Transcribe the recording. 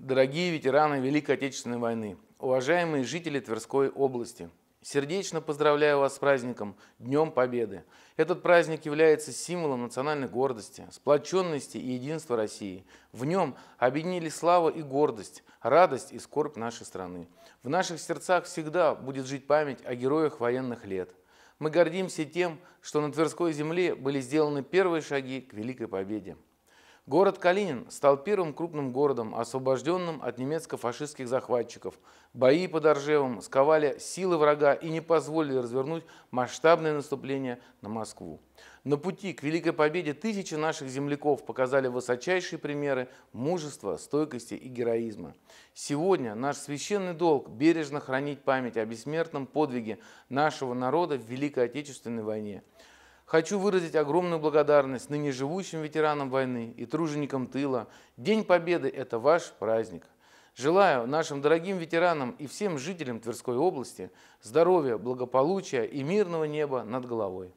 Дорогие ветераны Великой Отечественной войны, уважаемые жители Тверской области, сердечно поздравляю вас с праздником Днем Победы. Этот праздник является символом национальной гордости, сплоченности и единства России. В нем объединили слава и гордость, радость и скорбь нашей страны. В наших сердцах всегда будет жить память о героях военных лет. Мы гордимся тем, что на Тверской земле были сделаны первые шаги к Великой Победе. Город Калинин стал первым крупным городом, освобожденным от немецко-фашистских захватчиков. Бои под Оржевом сковали силы врага и не позволили развернуть масштабное наступление на Москву. На пути к Великой Победе тысячи наших земляков показали высочайшие примеры мужества, стойкости и героизма. Сегодня наш священный долг – бережно хранить память о бессмертном подвиге нашего народа в Великой Отечественной войне – Хочу выразить огромную благодарность ныне живущим ветеранам войны и труженикам тыла. День Победы – это ваш праздник. Желаю нашим дорогим ветеранам и всем жителям Тверской области здоровья, благополучия и мирного неба над головой.